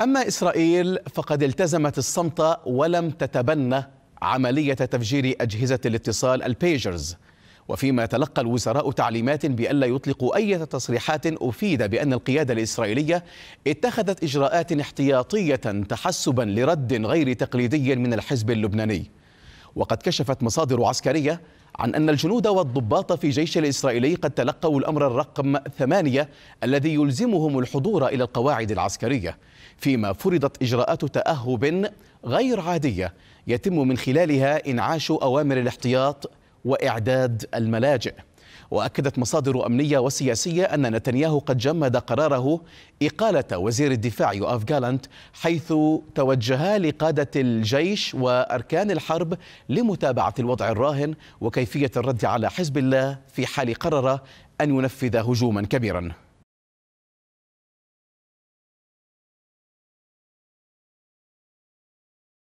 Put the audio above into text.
أما إسرائيل فقد التزمت الصمت ولم تتبنى عملية تفجير أجهزة الاتصال البيجرز وفيما تلقى الوزراء تعليمات بألا يطلقوا أي تصريحات أفيد بأن القيادة الإسرائيلية اتخذت إجراءات احتياطية تحسبا لرد غير تقليدي من الحزب اللبناني وقد كشفت مصادر عسكرية عن أن الجنود والضباط في جيش الإسرائيلي قد تلقوا الأمر الرقم ثمانية الذي يلزمهم الحضور إلى القواعد العسكرية فيما فرضت إجراءات تأهب غير عادية يتم من خلالها إنعاش أوامر الاحتياط وإعداد الملاجئ وأكدت مصادر أمنية وسياسية أن نتنياهو قد جمد قراره إقالة وزير الدفاع يؤاف جالانت حيث توجها لقادة الجيش وأركان الحرب لمتابعة الوضع الراهن وكيفية الرد على حزب الله في حال قرر أن ينفذ هجوما كبيرا